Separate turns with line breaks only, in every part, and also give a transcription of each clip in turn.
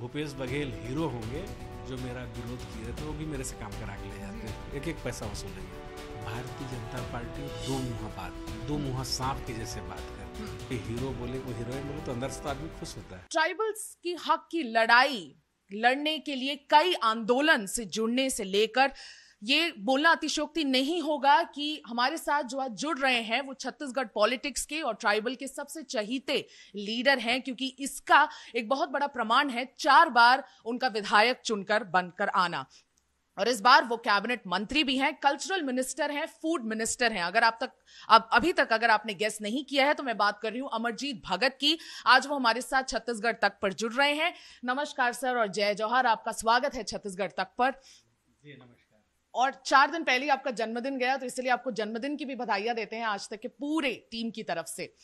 Bhupesh Baghel hero होंगे जो मेरा विरोध किए थे वो भी मेरे से काम करा के ले जाते हैं एक एक पैसा वसूलेंगे भारतीय जनता पार्टी दो मुँह बात दो मुँह सांप के जैसे बात कर है हीरो बोले वो हीरोइन बोले तो अंदर से तो आदमी खुश होता है
ट्राइबल्स की हक की लड़ाई लड़ने के लिए कई आंदोलन से जुड़ने से लेकर ये बोलना अतिशोक्ति नहीं होगा कि हमारे साथ जो आज जुड़ रहे हैं वो छत्तीसगढ़ पॉलिटिक्स के और ट्राइबल के सबसे चहीते लीडर हैं क्योंकि इसका एक बहुत बड़ा प्रमाण है चार बार उनका विधायक चुनकर बनकर आना और इस बार वो कैबिनेट मंत्री भी हैं कल्चरल मिनिस्टर हैं फूड मिनिस्टर हैं अगर आप तक अब अभी तक अगर आपने गेस नहीं किया है तो मैं बात कर रही हूँ अमरजीत भगत की आज वो हमारे साथ छत्तीसगढ़ तक पर जुड़ रहे हैं नमस्कार सर और जय जौहर आपका स्वागत है छत्तीसगढ़ तक पर जी नमस्कार और चार दिन पहले आपका जन्मदिन गया तो इसलिए आपको जन्मदिन की भी बधाइयां देते हैं आज तक के पूरे टीम की तरफ से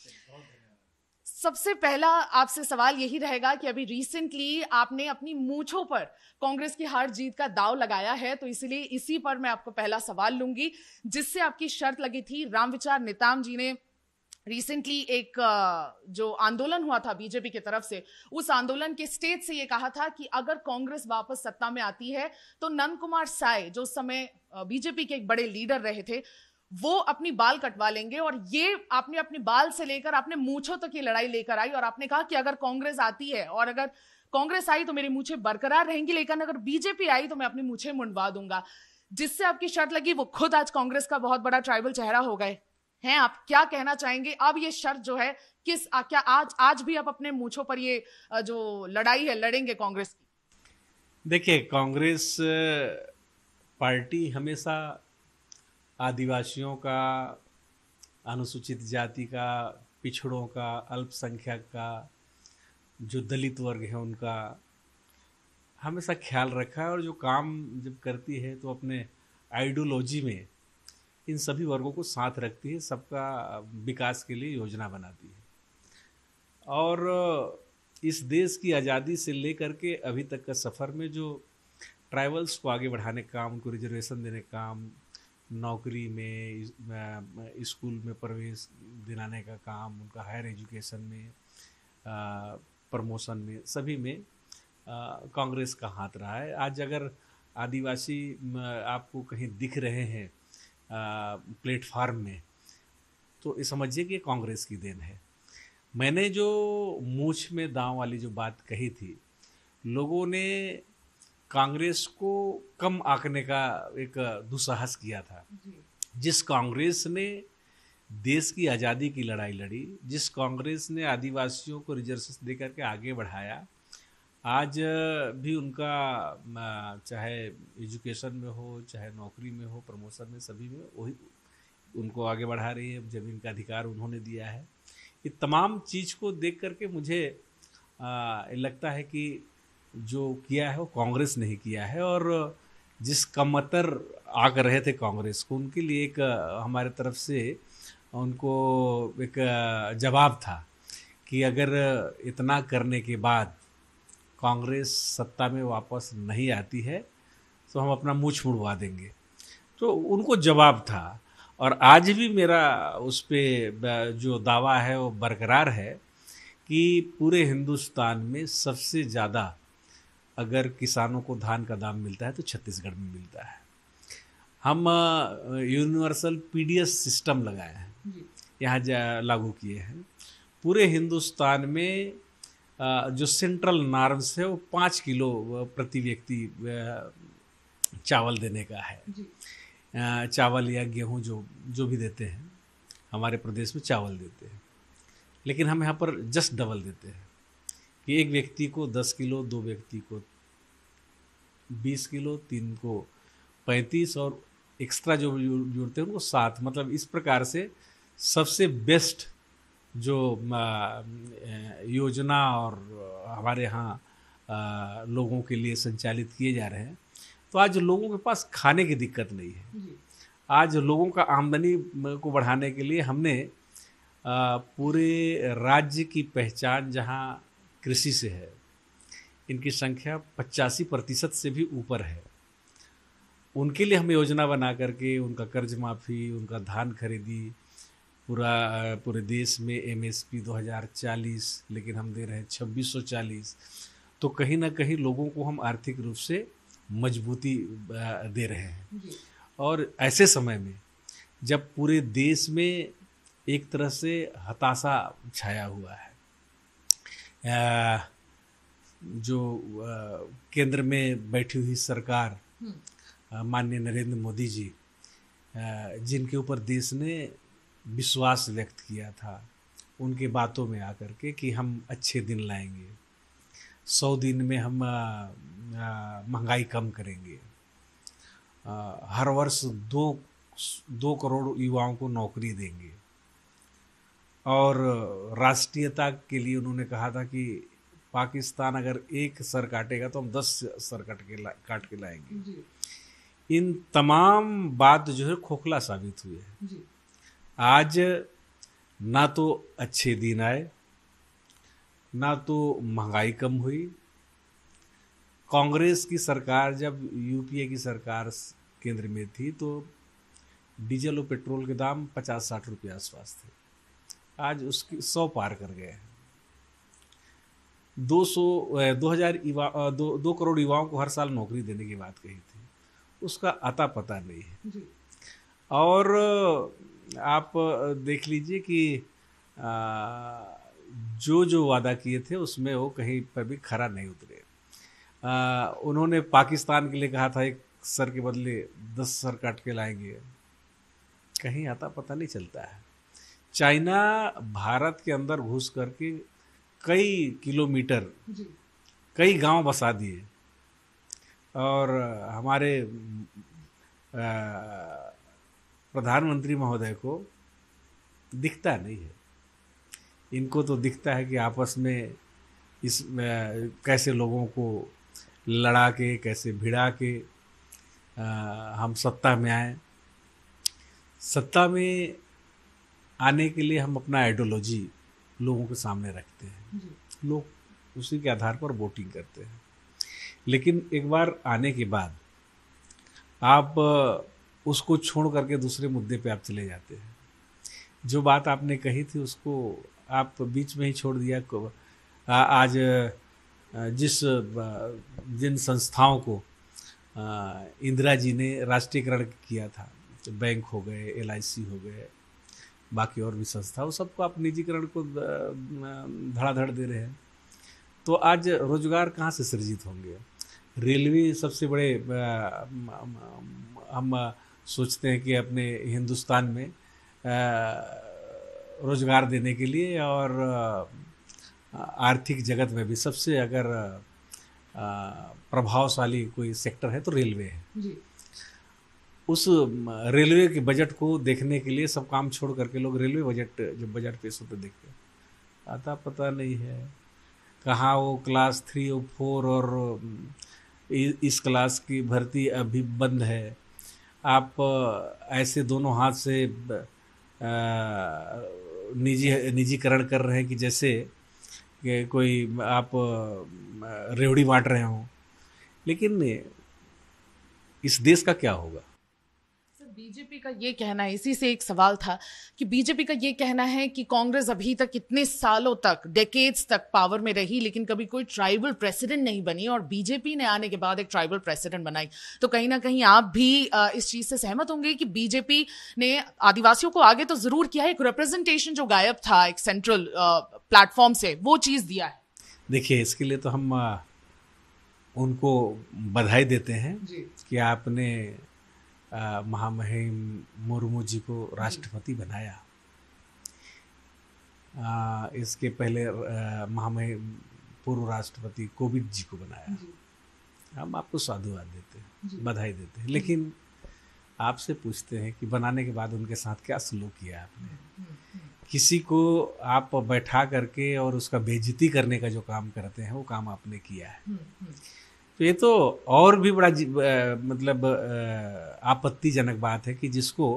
सबसे पहला आपसे सवाल यही रहेगा कि अभी रिसेंटली आपने अपनी मूछों पर कांग्रेस की हार जीत का दाव लगाया है तो इसीलिए इसी पर मैं आपको पहला सवाल लूंगी जिससे आपकी शर्त लगी थी राम विचार नेताम जी ने रिसेंटली एक जो आंदोलन हुआ था बीजेपी की तरफ से उस आंदोलन के स्टेज से ये कहा था कि अगर कांग्रेस वापस सत्ता में आती है तो नंद कुमार साय जो उस समय बीजेपी के एक बड़े लीडर रहे थे वो अपनी बाल कटवा लेंगे और ये आपने अपने बाल से लेकर आपने मूछों तक ये लड़ाई लेकर आई और आपने कहा कि अगर कांग्रेस आती है और अगर कांग्रेस आई तो मेरी मूछे बरकरार रहेंगी लेकिन अगर बीजेपी आई तो मैं अपनी मूछे मुंडवा दूंगा जिससे आपकी शर्त लगी वो खुद आज कांग्रेस का बहुत बड़ा ट्राइबल चेहरा हो गए हैं आप क्या कहना चाहेंगे अब ये शर्त जो है किस आ, क्या आज आज भी आप अपने मूछों पर ये जो लड़ाई है लड़ेंगे कांग्रेस की
देखिए कांग्रेस पार्टी हमेशा आदिवासियों का अनुसूचित जाति का पिछड़ों का अल्पसंख्यक का जो दलित वर्ग है उनका हमेशा ख्याल रखा है और जो काम जब करती है तो अपने आइडियोलॉजी में इन सभी वर्गों को साथ रखती है सबका विकास के लिए योजना बनाती है और इस देश की आज़ादी से लेकर के अभी तक का सफ़र में जो ट्राइबल्स को आगे बढ़ाने का काम उनको रिजर्वेशन देने का काम नौकरी में स्कूल में प्रवेश दिलाने का काम उनका हायर एजुकेशन में प्रमोशन में सभी में कांग्रेस का हाथ रहा है आज अगर आदिवासी आपको कहीं दिख रहे हैं प्लेटफार्म में तो ये समझिए कि कांग्रेस की देन है मैंने जो मूछ में दांव वाली जो बात कही थी लोगों ने कांग्रेस को कम आंकने का एक दुस्साहस किया था जिस कांग्रेस ने देश की आज़ादी की लड़ाई लड़ी जिस कांग्रेस ने आदिवासियों को रिजर्वेशन दे करके आगे बढ़ाया आज भी उनका चाहे एजुकेशन में हो चाहे नौकरी में हो प्रमोशन में सभी में वही उनको आगे बढ़ा रही है जमीन का अधिकार उन्होंने दिया है ये तमाम चीज़ को देख करके मुझे आ, लगता है कि जो किया है वो कांग्रेस नहीं किया है और जिस कमतर आग रहे थे कांग्रेस को उनके लिए एक हमारे तरफ से उनको एक जवाब था कि अगर इतना करने के बाद कांग्रेस सत्ता में वापस नहीं आती है तो हम अपना मुँह छुड़वा देंगे तो उनको जवाब था और आज भी मेरा उस पर जो दावा है वो बरकरार है कि पूरे हिंदुस्तान में सबसे ज़्यादा अगर किसानों को धान का दाम मिलता है तो छत्तीसगढ़ में मिलता है हम यूनिवर्सल पीडीएस सिस्टम लगाए हैं यहाँ लागू किए हैं पूरे हिंदुस्तान में जो सेंट्रल नर्व्स है वो पाँच किलो प्रति व्यक्ति चावल देने का है चावल या गेहूं जो जो भी देते हैं हमारे प्रदेश में चावल देते हैं लेकिन हम यहाँ पर जस्ट डबल देते हैं कि एक व्यक्ति को दस किलो दो व्यक्ति को बीस किलो तीन को पैंतीस और एक्स्ट्रा जो जुड़ते हैं उनको सात मतलब इस प्रकार से सबसे बेस्ट जो योजना और हमारे यहाँ लोगों के लिए संचालित किए जा रहे हैं तो आज लोगों के पास खाने की दिक्कत नहीं है आज लोगों का आमदनी को बढ़ाने के लिए हमने पूरे राज्य की पहचान जहाँ कृषि से है इनकी संख्या पचासी प्रतिशत से भी ऊपर है उनके लिए हम योजना बना करके उनका कर्ज माफ़ी उनका धान खरीदी पूरा पूरे देश में एमएसपी 2040 लेकिन हम दे रहे हैं छब्बीस तो कहीं ना कहीं लोगों को हम आर्थिक रूप से मजबूती दे रहे हैं और ऐसे समय में जब पूरे देश में एक तरह से हताशा छाया हुआ है जो केंद्र में बैठी हुई सरकार हम्म। माननीय नरेंद्र मोदी जी जिनके ऊपर देश ने विश्वास व्यक्त किया था उनके बातों में आकर के कि हम अच्छे दिन लाएंगे सौ दिन में हम महंगाई कम करेंगे आ, हर वर्ष दो दो करोड़ युवाओं को नौकरी देंगे और राष्ट्रीयता के लिए उन्होंने कहा था कि पाकिस्तान अगर एक सर काटेगा तो हम दस सर काट के ला, काट के
लाएंगे
इन तमाम बात जो है खोखला साबित हुई है आज ना तो अच्छे दिन आए ना तो महंगाई कम हुई कांग्रेस की सरकार जब यूपीए की सरकार केंद्र में थी तो डीजल और पेट्रोल के दाम पचास साठ रुपये आसपास थे आज उसकी सौ पार कर गए हैं दो सौ दो हज़ार युवा दो दो करोड़ युवाओं को हर साल नौकरी देने की बात कही थी उसका अता पता नहीं है और आप देख लीजिए कि जो जो वादा किए थे उसमें वो कहीं पर भी खरा नहीं उतरे उन्होंने पाकिस्तान के लिए कहा था एक सर के बदले दस सर काट के लाएंगे कहीं आता पता नहीं चलता है चाइना भारत के अंदर घुस करके कई किलोमीटर कई गांव बसा दिए और हमारे आ, प्रधानमंत्री महोदय को दिखता नहीं है इनको तो दिखता है कि आपस में इस कैसे लोगों को लड़ा के कैसे भिड़ा के आ, हम सत्ता में आए सत्ता में आने के लिए हम अपना आइडियोलॉजी लोगों के सामने रखते हैं लोग उसी के आधार पर वोटिंग करते हैं लेकिन एक बार आने के बाद आप उसको छोड़ करके दूसरे मुद्दे पे आप चले जाते हैं जो बात आपने कही थी उसको आप बीच में ही छोड़ दिया आज जिस जिन संस्थाओं को इंदिरा जी ने राष्ट्रीयकरण किया था तो बैंक हो गए एल हो गए बाकी और भी संस्था वो सबको आप निजीकरण को धड़ाधड़ दे रहे हैं तो आज रोजगार कहाँ से सृजित होंगे रेलवे सबसे बड़े हम सोचते हैं कि अपने हिंदुस्तान में रोज़गार देने के लिए और आर्थिक जगत में भी सबसे अगर प्रभावशाली कोई सेक्टर है तो रेलवे है जी। उस रेलवे के बजट को देखने के लिए सब काम छोड़ करके लोग रेलवे बजट जो बजट पेश होते देखते आता पता नहीं है कहाँ वो क्लास थ्री और फोर और इस क्लास की भर्ती अभी बंद है आप ऐसे दोनों हाथ से निजी निजीकरण कर रहे हैं कि जैसे कोई आप रेवड़ी बांट रहे हों लेकिन इस देश का क्या होगा
बीजेपी का ये कहना है इसी से एक सवाल था कि बीजेपी का ये कहना है कि कांग्रेस अभी तक इतने सालों तक डेकेड्स तक पावर में रही लेकिन कभी कोई ट्राइबल प्रेसिडेंट नहीं बनी और बीजेपी ने आने के बाद एक ट्राइबल प्रेसिडेंट बनाई तो कहीं ना कहीं आप भी इस चीज से सहमत होंगे कि बीजेपी ने आदिवासियों को आगे तो जरूर किया है एक रिप्रेजेंटेशन जो गायब था एक सेंट्रल प्लेटफॉर्म से वो चीज दिया है
देखिए इसके लिए तो हम उनको बधाई देते हैं कि आपने महामहिम मुर्मू जी को राष्ट्रपति बनाया आ, इसके पहले महामहिम पूर्व राष्ट्रपति कोविंद जी को बनाया हम आपको साधुवाद देते हैं बधाई देते हैं लेकिन आपसे पूछते हैं कि बनाने के बाद उनके साथ क्या सलूक किया
आपने हम्म, हम्म,
हम्म। किसी को आप बैठा करके और उसका बेजती करने का जो काम करते हैं वो काम आपने किया है तो ये तो और भी बड़ा आ, मतलब आपत्तिजनक बात है कि जिसको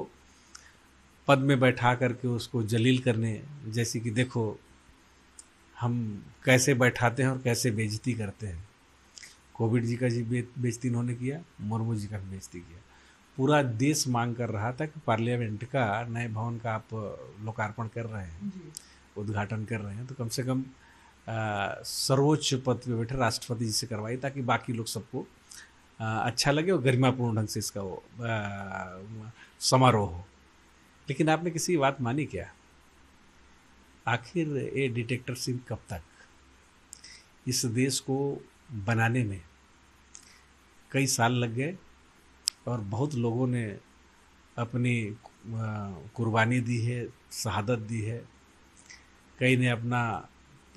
पद में बैठा करके उसको जलील करने जैसे कि देखो हम कैसे बैठाते हैं और कैसे बेजती करते हैं कोविड जी का जी बे, बेजती इन्होंने किया मुर्मू जी का भी बेजती किया पूरा देश मांग कर रहा था कि पार्लियामेंट का नए भवन का आप लोकार्पण कर रहे हैं उद्घाटन कर रहे हैं तो कम से कम सर्वोच्च पद पे बैठे राष्ट्रपति जी से करवाई ताकि बाकी लोग सबको अच्छा लगे और गरिमापूर्ण ढंग से इसका वो समारोह हो लेकिन आपने किसी बात मानी क्या आखिर ये डिटेक्टर सिंह कब तक इस देश को बनाने में कई साल लग गए और बहुत लोगों ने अपनी कुर्बानी दी है शहादत दी है कई ने अपना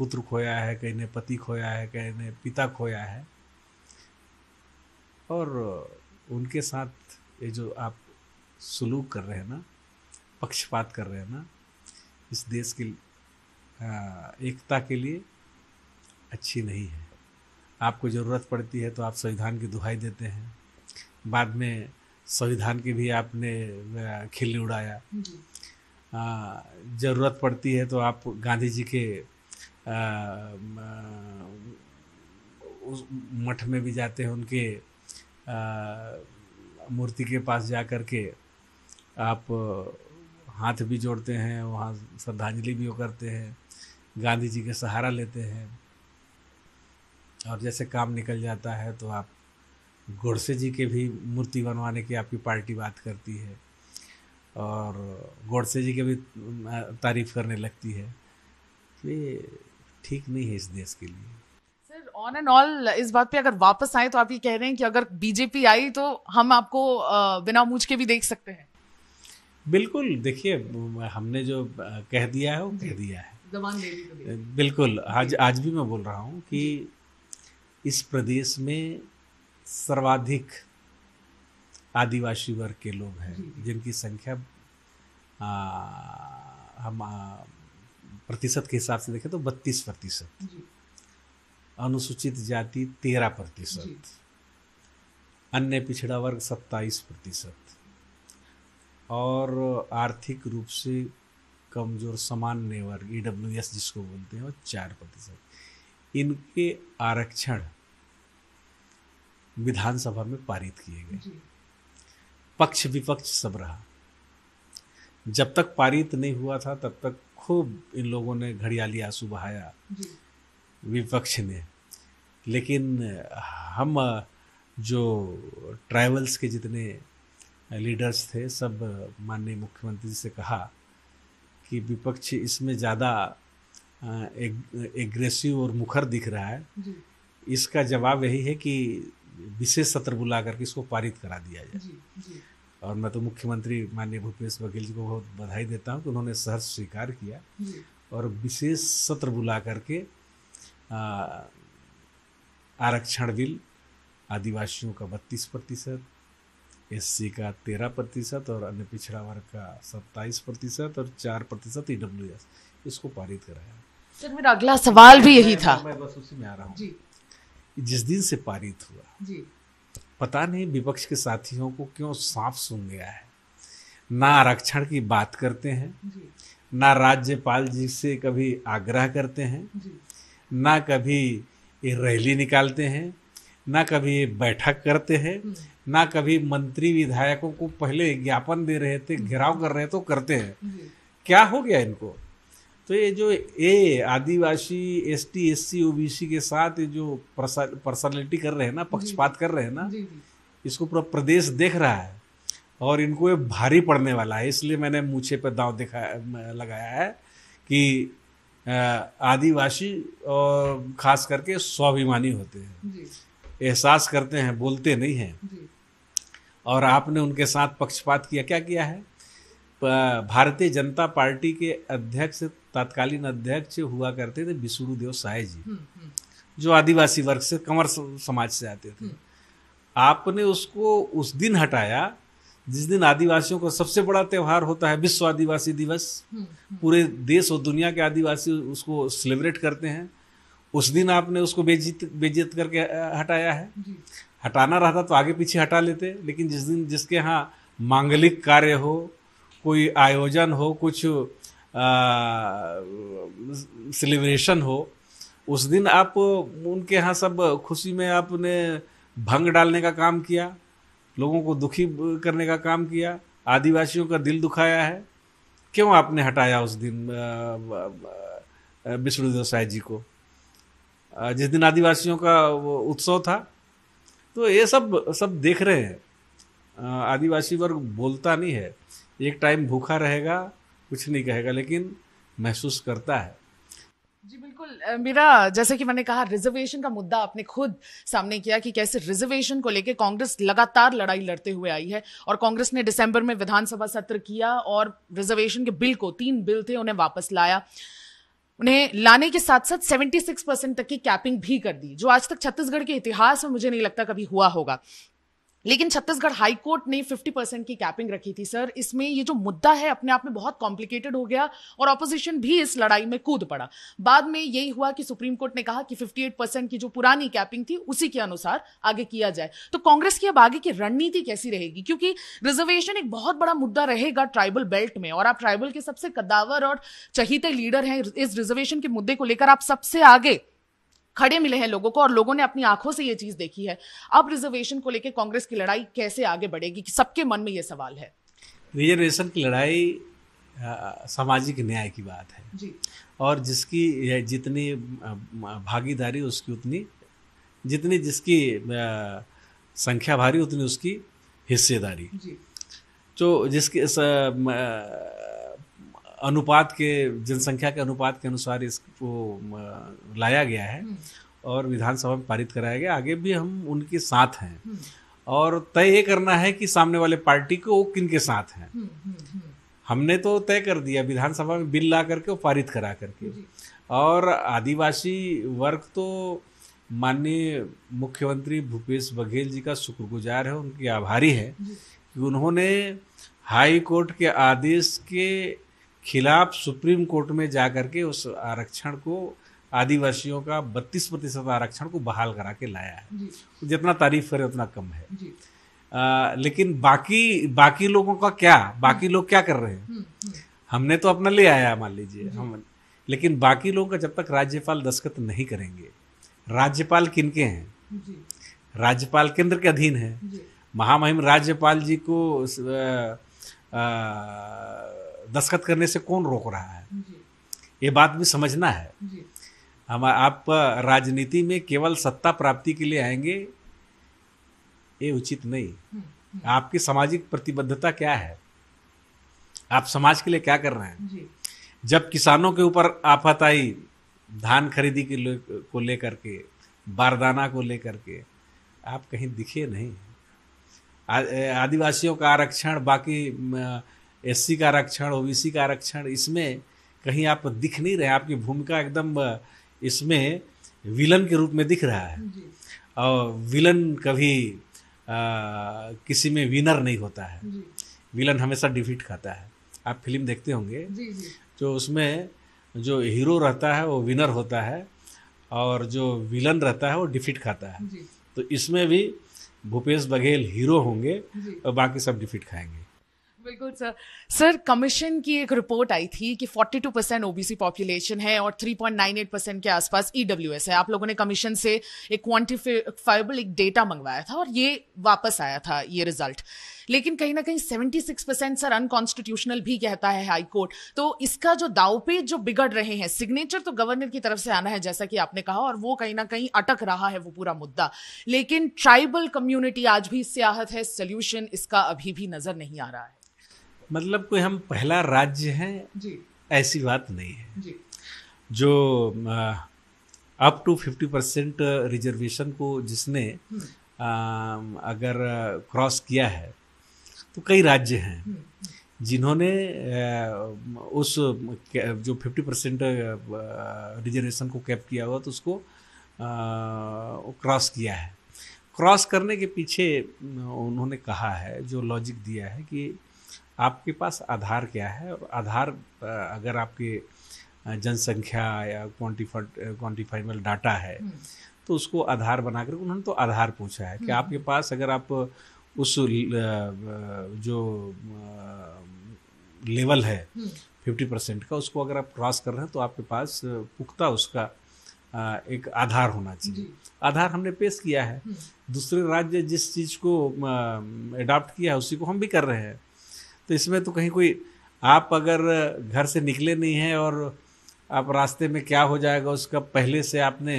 पुत्र खोया है कहीं ने पति खोया है कहीं ने पिता खोया है और उनके साथ ये जो आप सलूक कर रहे हैं ना पक्षपात कर रहे हैं ना इस देश की एकता के लिए अच्छी नहीं है आपको ज़रूरत पड़ती है तो आप संविधान की दुहाई देते हैं बाद में संविधान की भी आपने खिल्ली उड़ाया ज़रूरत पड़ती है तो आप गांधी जी के उस मठ में भी जाते हैं उनके मूर्ति के पास जा कर के आप हाथ भी जोड़ते हैं वहाँ श्रद्धांजलि भी वो करते हैं गांधी जी का सहारा लेते हैं और जैसे काम निकल जाता है तो आप गोडसे जी के भी मूर्ति बनवाने की आपकी पार्टी बात करती है और गोडसे जी के भी तारीफ़ करने लगती है तो ये ठीक नहीं है इस देश के लिए
सर ऑन एंड ऑल इस बात पे अगर वापस आए तो आप ये कह रहे हैं कि अगर बीजेपी आई तो हम आपको बिना मूछ के भी देख सकते हैं
बिल्कुल देखिए हमने जो कह दिया है वो कह दिया है बिल्कुल आज आज भी मैं बोल रहा हूँ कि इस प्रदेश में सर्वाधिक आदिवासी वर्ग के लोग हैं जिनकी संख्या आ, हम आ, प्रतिशत के हिसाब से देखें तो बत्तीस प्रतिशत अनुसूचित जाति तेरह प्रतिशत अन्य पिछड़ा वर्ग सत्ताईस प्रतिशत और आर्थिक रूप से कमजोर सामान्य वर्ग ई डब्ल्यू एस जिसको बोलते हैं वो चार प्रतिशत इनके आरक्षण विधानसभा में पारित किए गए पक्ष विपक्ष सब रहा जब तक पारित नहीं हुआ था तब तक खूब इन लोगों ने घड़ियाली आंसू बहाया विपक्ष ने लेकिन हम जो ट्राइबल्स के जितने लीडर्स थे सब माननीय मुख्यमंत्री जी से कहा कि विपक्ष इसमें ज़्यादा एग्रेसिव और मुखर दिख रहा है इसका जवाब यही है कि विशेष सत्र बुला करके इसको पारित करा दिया जाए और मैं तो मुख्यमंत्री माननीय भूपेश बघेल जी को बहुत बधाई देता हूँ कि उन्होंने सहर्ष स्वीकार किया और विशेष सत्र बुला करके आरक्षण बिल आदिवासियों का बत्तीस प्रतिशत एस का तेरह प्रतिशत और अन्य पिछड़ा वर्ग का सत्ताईस प्रतिशत और चार प्रतिशत ई e इसको पारित
कराया सर मेरा अगला सवाल भी यही था मैं
बस उसी में आ रहा
हूँ
जिस दिन से पारित हुआ जी पता नहीं विपक्ष के साथियों को क्यों सांप सुन गया है ना आरक्षण की बात करते हैं ना राज्यपाल जी से कभी आग्रह करते हैं ना कभी ये रैली निकालते हैं ना कभी बैठक करते हैं ना कभी मंत्री विधायकों को पहले ज्ञापन दे रहे थे घेराव कर रहे तो करते हैं क्या हो गया इनको तो ये जो ए आदिवासी S T S C O B C के साथ ये जो पर्सनैलिटी कर रहे हैं ना पक्षपात कर रहे हैं ना इसको पूरा प्रदेश देख रहा है और इनको ये भारी पड़ने वाला है इसलिए मैंने मूछे पर दाव दिखा लगाया है कि आदिवासी और ख़ास करके स्वाभिमानी होते हैं एहसास करते हैं बोलते नहीं हैं और आपने उनके साथ पक्षपात किया क्या किया है भारतीय जनता पार्टी के अध्यक्ष तत्कालीन अध्यक्ष हुआ करते थे देव साय जी हम्म, हम्म। जो आदिवासी वर्ग से कंवर समाज से आते थे हम्म। आपने उसको उस दिन हटाया जिस दिन आदिवासियों का सबसे बड़ा त्यौहार होता है विश्व आदिवासी दिवस पूरे देश और दुनिया के आदिवासी उसको सेलिब्रेट करते हैं उस दिन आपने उसको बेजित बेजित करके हटाया है हटाना रहता तो आगे पीछे हटा लेते लेकिन जिस दिन जिसके यहाँ मांगलिक कार्य हो कोई आयोजन हो कुछ सेलिब्रेशन हो उस दिन आप उनके यहाँ सब खुशी में आपने भंग डालने का काम किया लोगों को दुखी करने का काम किया आदिवासियों का दिल दुखाया है क्यों आपने हटाया उस दिन विष्णु देसाई जी को जिस दिन आदिवासियों का उत्सव था तो ये सब सब देख रहे हैं आदिवासी वर्ग बोलता नहीं है एक टाइम भूखा रहेगा कुछ नहीं कहेगा लेकिन महसूस करता है
जी बिल्कुल मेरा जैसे कि मैंने कहा रिजर्वेशन का मुद्दा आपने खुद सामने किया कि कैसे रिजर्वेशन को लेकर कांग्रेस लगातार लड़ाई लड़ते हुए आई है और कांग्रेस ने दिसंबर में विधानसभा सत्र किया और रिजर्वेशन के बिल को तीन बिल थे उन्हें वापस लाया उन्हें लाने के साथ साथ 76 परसेंट तक की कैपिंग भी कर दी जो आज तक छत्तीसगढ़ के इतिहास में मुझे नहीं लगता कभी हुआ होगा लेकिन छत्तीसगढ़ हाईकोर्ट ने 50 परसेंट की कैपिंग रखी थी सर इसमें ये जो मुद्दा है अपने आप में बहुत कॉम्प्लिकेटेड हो गया और ऑपोजिशन भी इस लड़ाई में कूद पड़ा बाद में यही हुआ कि सुप्रीम कोर्ट ने कहा कि 58 परसेंट की जो पुरानी कैपिंग थी उसी के अनुसार आगे किया जाए तो कांग्रेस की अब आगे की रणनीति कैसी रहेगी क्योंकि रिजर्वेशन एक बहुत बड़ा मुद्दा रहेगा ट्राइबल बेल्ट में और आप ट्राइबल के सबसे कदावर और चहीते लीडर हैं इस रिजर्वेशन के मुद्दे को लेकर आप सबसे आगे खड़े मिले हैं लोगों को और लोगों ने अपनी आंखों से ये चीज देखी है अब रिजर्वेशन को लेकर कांग्रेस की लड़ाई कैसे आगे बढ़ेगी कि सबके मन में ये सवाल है
रिजर्वेशन की लड़ाई सामाजिक न्याय की बात है जी। और जिसकी जितनी भागीदारी उसकी उतनी जितनी जिसकी संख्या भारी उतनी उसकी हिस्सेदारी जो तो जिसके अनुपात के जनसंख्या के अनुपात के अनुसार इसको लाया गया है हम्म। और विधानसभा में पारित कराया गया आगे भी हम उनके साथ हैं हम्म। और तय ये करना है कि सामने वाले पार्टी को वो किन के साथ
हैं हम्म,
हमने तो तय कर दिया विधानसभा में बिल ला करके और पारित करा करके और आदिवासी वर्ग तो माननीय मुख्यमंत्री भूपेश बघेल जी का शुक्रगुजार है उनकी आभारी है कि उन्होंने हाई कोर्ट के आदेश के खिलाफ सुप्रीम कोर्ट में जा करके उस आरक्षण को आदिवासियों का बत्तीस प्रतिशत आरक्षण को बहाल करा के लाया है जितना तारीफ करे उतना कम है आ, लेकिन बाकी बाकी लोगों का क्या बाकी हम्म। लोग क्या कर रहे हैं हम्म, हम्म। हमने तो अपना ले आया मान लीजिए हम लेकिन बाकी लोगों का जब तक राज्यपाल दस्खत नहीं करेंगे राज्यपाल किनके
हैं
राज्यपाल केंद्र के अधीन है महामहिम राज्यपाल जी को आ, आ, दस्खत करने से कौन रोक रहा है ये बात भी समझना है हम आप राजनीति में केवल सत्ता प्राप्ति के लिए आएंगे ये उचित नहीं हम्म, हम्म। आपकी सामाजिक प्रतिबद्धता क्या है आप समाज के लिए क्या कर रहे हैं जब किसानों के ऊपर आफत आई धान खरीदी के ले, को लेकर के बारदाना को लेकर के आप कहीं दिखे नहीं आदिवासियों का आरक्षण बाकी एस का आरक्षण ओ का आरक्षण इसमें कहीं आप दिख नहीं रहे आपकी भूमिका एकदम इसमें विलन के रूप में दिख रहा है और विलन कभी आ, किसी में विनर नहीं होता है विलन हमेशा डिफीट खाता है आप फिल्म देखते होंगे जो उसमें जो हीरो रहता है वो विनर होता है और जो विलन रहता है वो डिफीट खाता है तो इसमें भी भूपेश बघेल हीरो होंगे और बाकी सब डिफीट खाएंगे
बिल्कुल सर सर कमीशन की एक रिपोर्ट आई थी कि 42 परसेंट ओबीसी पॉपुलेशन है और 3.98 परसेंट के आसपास ईडब्ल्यू e है आप लोगों ने कमीशन से एक क्वांटिफाइबल एक डेटा मंगवाया था और ये वापस आया था ये रिजल्ट लेकिन कहीं ना कहीं 76 परसेंट सर अनकॉन्स्टिट्यूशनल भी कहता है हाई कोर्ट तो इसका जो दावपेज जो बिगड़ रहे हैं सिग्नेचर तो गवर्नर की तरफ से आना है जैसा कि आपने कहा और वो कहीं ना कहीं अटक रहा है वो पूरा मुद्दा लेकिन ट्राइबल कम्युनिटी आज भी सियाहत है सोल्यूशन इसका अभी भी नजर नहीं आ रहा है
मतलब कोई हम पहला राज्य हैं जी ऐसी बात नहीं है जी जो up to fifty percent reservation को जिसने हम्म। आ, अगर क्रॉस किया है तो कई राज्य हैं हम्म। जिन्होंने उस जो फिफ्टी परसेंट रिजर्वेशन को कैप किया हुआ तो उसको क्रॉस किया है क्रॉस करने के पीछे उन्होंने कहा है जो लॉजिक दिया है कि आपके पास आधार क्या है और आधार अगर आपके जनसंख्या या क्वान्टिफाइड क्वान्टिफाइबल डाटा है हम्म। तो उसको आधार बनाकर उन्होंने तो आधार पूछा है कि हम्म। आपके पास अगर आप उस जो लेवल है फिफ्टी हम्म। परसेंट का उसको अगर आप क्रॉस कर रहे हैं तो आपके पास पुख्ता उसका एक आधार होना चाहिए आधार हमने पेश किया है दूसरे राज्य जिस चीज़ को एडाप्ट किया है उसी को हम भी कर रहे हैं तो इसमें तो कहीं कोई आप अगर घर से निकले नहीं हैं और आप रास्ते में क्या हो जाएगा उसका पहले से आपने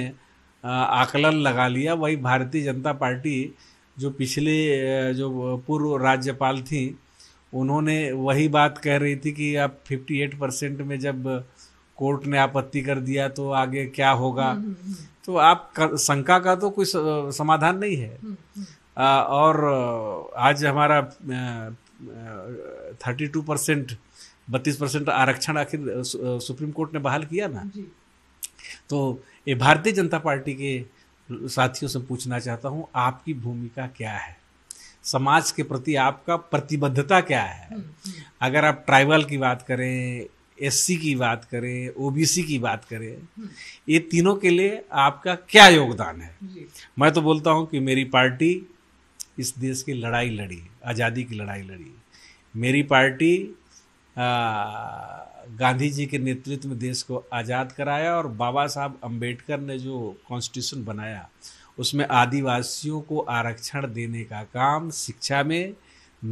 आकलन लगा लिया वही भारतीय जनता पार्टी जो पिछले जो पूर्व राज्यपाल थी उन्होंने वही बात कह रही थी कि आप 58 परसेंट में जब कोर्ट ने आपत्ति कर दिया तो आगे क्या होगा हम्म, हम्म, हम्म। तो आप कर, शंका का तो कोई समाधान नहीं है और आज हमारा थर्टी टू परसेंट बत्तीस परसेंट आरक्षण आखिर सुप्रीम कोर्ट ने बहाल किया ना तो ये भारतीय जनता पार्टी के साथियों से पूछना चाहता हूँ आपकी भूमिका क्या है समाज के प्रति आपका प्रतिबद्धता क्या है हम्म, हम्म। अगर आप ट्राइबल की बात करें एससी की बात करें ओबीसी की बात करें हम्म। ये तीनों के लिए आपका क्या योगदान है मैं तो बोलता हूँ कि मेरी पार्टी इस देश की लड़ाई लड़ी आज़ादी की लड़ाई लड़ी मेरी पार्टी आ, गांधी जी के नेतृत्व में देश को आज़ाद कराया और बाबा साहब अंबेडकर ने जो कॉन्स्टिट्यूशन बनाया उसमें आदिवासियों को आरक्षण देने का काम शिक्षा में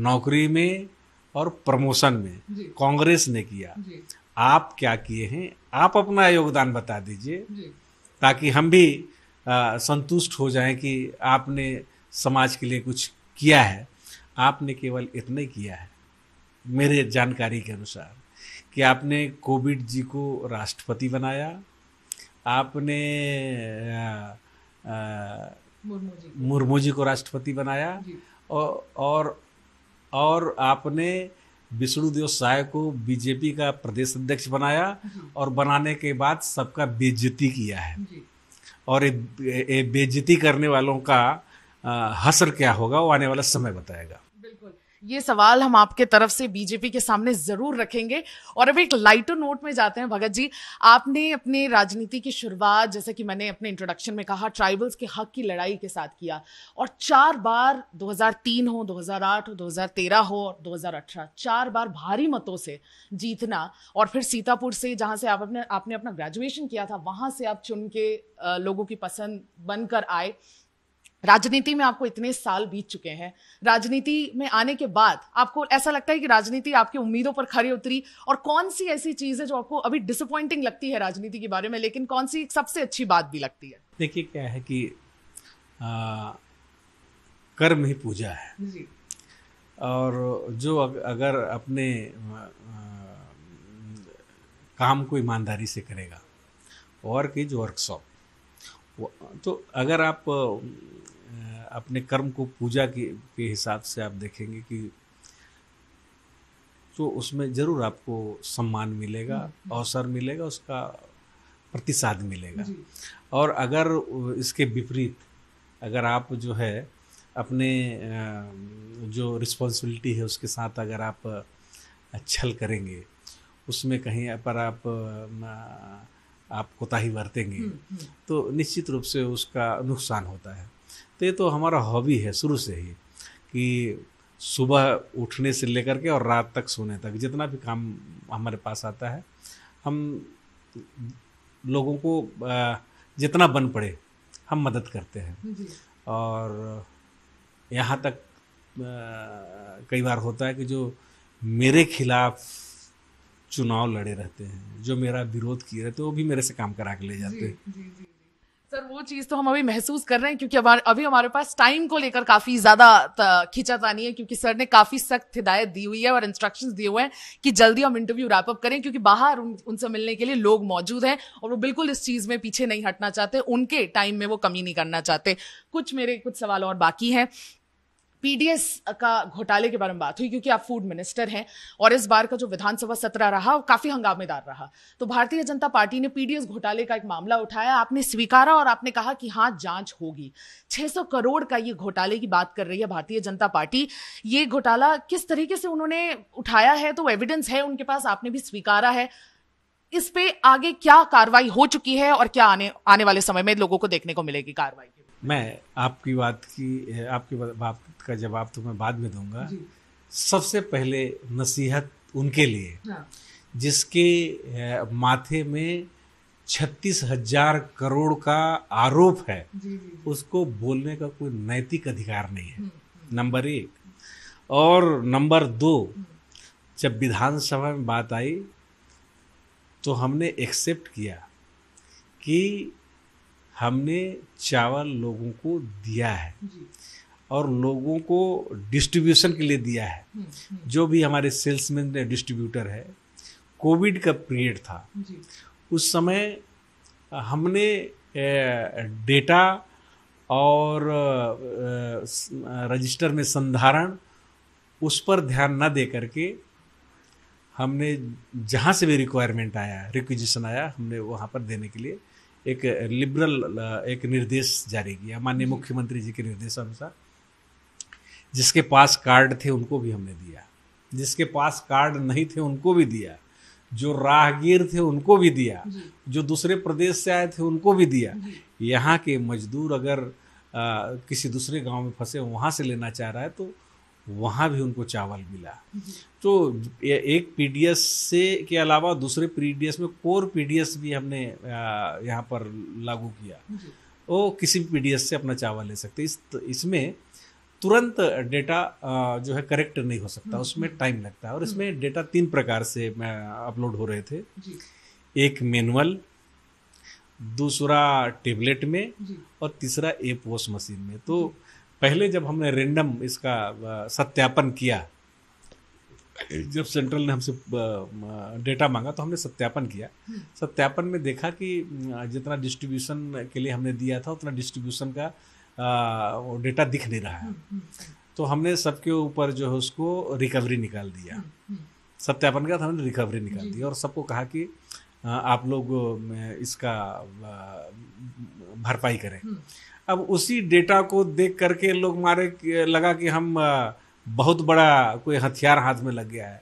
नौकरी में और प्रमोशन में कांग्रेस ने किया आप क्या किए हैं आप अपना योगदान बता दीजिए ताकि हम भी संतुष्ट हो जाएं कि आपने समाज के लिए कुछ किया है आपने केवल इतना ही किया है मेरे जानकारी के अनुसार कि आपने कोविड जी को राष्ट्रपति बनाया आपने मुर्मू जी को राष्ट्रपति बनाया और और और आपने विष्णुदेव साय को बीजेपी का प्रदेश अध्यक्ष बनाया और बनाने के बाद सबका बेज्जती किया है और ये बेज्जती करने वालों का हसर क्या होगा वो आने वाला समय बताएगा
ये सवाल हम आपके तरफ से बीजेपी के सामने जरूर रखेंगे और अब एक लाइटर नोट में जाते हैं भगत जी आपने अपने राजनीति की शुरुआत जैसे कि मैंने अपने इंट्रोडक्शन में कहा ट्राइबल्स के हक की लड़ाई के साथ किया और चार बार 2003 हो 2008 हो 2013 हो और 2018 चार बार भारी मतों से जीतना और फिर सीतापुर से जहाँ से आप अपने आपने अपना ग्रेजुएशन किया था वहाँ से आप चुन के लोगों की पसंद बनकर आए राजनीति में आपको इतने साल बीत चुके हैं राजनीति में आने के बाद आपको ऐसा लगता है कि राजनीति आपकी उम्मीदों पर खरी उतरी और कौन सी ऐसी चीज़ है जो आपको अभी डिसअपॉइंटिंग लगती है राजनीति के बारे में लेकिन कौन सी सबसे अच्छी बात भी लगती है
देखिए क्या है कि आ, कर्म ही पूजा है और जो अगर अपने आ, काम को ईमानदारी से करेगा वर्क इज वर्कशॉप तो अगर आप अपने कर्म को पूजा के के हिसाब से आप देखेंगे कि तो उसमें ज़रूर आपको सम्मान मिलेगा हम्म। अवसर मिलेगा उसका प्रतिसाद मिलेगा और अगर इसके विपरीत अगर आप जो है अपने जो रिस्पॉन्सिबिलिटी है उसके साथ अगर आप छल करेंगे उसमें कहीं पर आप आप कोताही बरतेंगे हम्म, हम्म। तो निश्चित रूप से उसका नुकसान होता है तो ये तो हमारा हॉबी है शुरू से ही कि सुबह उठने से लेकर के और रात तक सोने तक जितना भी काम हमारे पास आता है हम लोगों को जितना बन पड़े हम मदद करते हैं और यहाँ तक कई बार होता है कि जो मेरे खिलाफ चुनाव लड़े रहते हैं जो मेरा विरोध किए रहते हैं वो भी मेरे से काम करा के ले जाते
हैं सर वो चीज़ तो हम अभी महसूस कर रहे हैं क्योंकि हमारे अभी हमारे पास टाइम को लेकर काफ़ी ज़्यादा खिंचातानी है क्योंकि सर ने काफ़ी सख्त हिदायत दी हुई है और इंस्ट्रक्शंस दिए हुए हैं कि जल्दी हम इंटरव्यू रैपअप करें क्योंकि बाहर उन, उनसे मिलने के लिए लोग मौजूद हैं और वो बिल्कुल इस चीज़ में पीछे नहीं हटना चाहते उनके टाइम में वो कमी नहीं करना चाहते कुछ मेरे कुछ सवाल और बाकी हैं पीडीएस का घोटाले के बारे में बात हुई क्योंकि आप फूड मिनिस्टर हैं और इस बार का जो विधानसभा सत्र रहा काफी हंगामेदार रहा तो भारतीय जनता पार्टी ने पीडीएस घोटाले का एक मामला उठाया आपने स्वीकारा और आपने कहा कि हाँ जांच होगी 600 करोड़ का ये घोटाले की बात कर रही है भारतीय जनता पार्टी ये घोटाला किस तरीके से उन्होंने उठाया है तो एविडेंस है उनके पास आपने भी स्वीकारा है इस पे आगे क्या कार्रवाई हो चुकी है और क्या आने आने वाले समय में लोगों को देखने को मिलेगी कार्रवाई
मैं आपकी बात की आपकी बात का जवाब तो मैं बाद में दूंगा सबसे पहले नसीहत उनके लिए हाँ। जिसके माथे में छत्तीस हजार करोड़ का आरोप है उसको बोलने का कोई नैतिक अधिकार नहीं है हम्म, हम्म। नंबर एक और नंबर दो हम्म। जब विधानसभा में बात आई तो हमने एक्सेप्ट किया कि हमने चावल लोगों को दिया है और लोगों को डिस्ट्रीब्यूशन के लिए दिया है हम्म, हम्म। जो भी हमारे सेल्समैन डिस्ट्रीब्यूटर है कोविड का पीरियड था उस समय हमने डेटा और रजिस्टर में संधारण उस पर ध्यान ना दे करके हमने जहाँ से भी रिक्वायरमेंट आया रिक्विजिशन आया हमने वहाँ पर देने के लिए एक लिबरल एक निर्देश जारी किया माननीय मुख्यमंत्री जी के निर्देशानुसार जिसके पास कार्ड थे उनको भी हमने दिया जिसके पास कार्ड नहीं थे उनको भी दिया जो राहगीर थे उनको भी दिया जो दूसरे प्रदेश से आए थे उनको भी दिया यहाँ के मजदूर अगर आ, किसी दूसरे गांव में फंसे वहाँ से लेना चाह रहा है तो वहाँ भी उनको चावल मिला हम्म। तो एक पीडीएस से के अलावा दूसरे पीडीएस में कोर पीडीएस भी हमने यहाँ पर लागू किया वो किसी भी पीडीएस से अपना चावल ले सकते इस इसमें तुरंत डेटा जो है करेक्ट नहीं हो सकता हम्म। उसमें टाइम लगता है और इसमें हम्म। डेटा तीन प्रकार से अपलोड हो रहे थे एक मैनुअल दूसरा टेबलेट में और तीसरा ए पोस्ट मशीन में तो पहले जब हमने रेंडम इसका सत्यापन किया जब सेंट्रल ने हमसे डेटा मांगा तो हमने सत्यापन किया सत्यापन में देखा कि जितना डिस्ट्रीब्यूशन के लिए हमने दिया था उतना डिस्ट्रीब्यूशन का डेटा दिख नहीं रहा है तो हमने सबके ऊपर जो है उसको रिकवरी निकाल दिया सत्यापन का था हमने रिकवरी निकाल दिया और सबको कहा कि आप लोग इसका भरपाई करें हम्म। अब उसी डेटा को देख करके लोग मारे लगा कि हम बहुत बड़ा कोई हथियार हाथ में लग गया है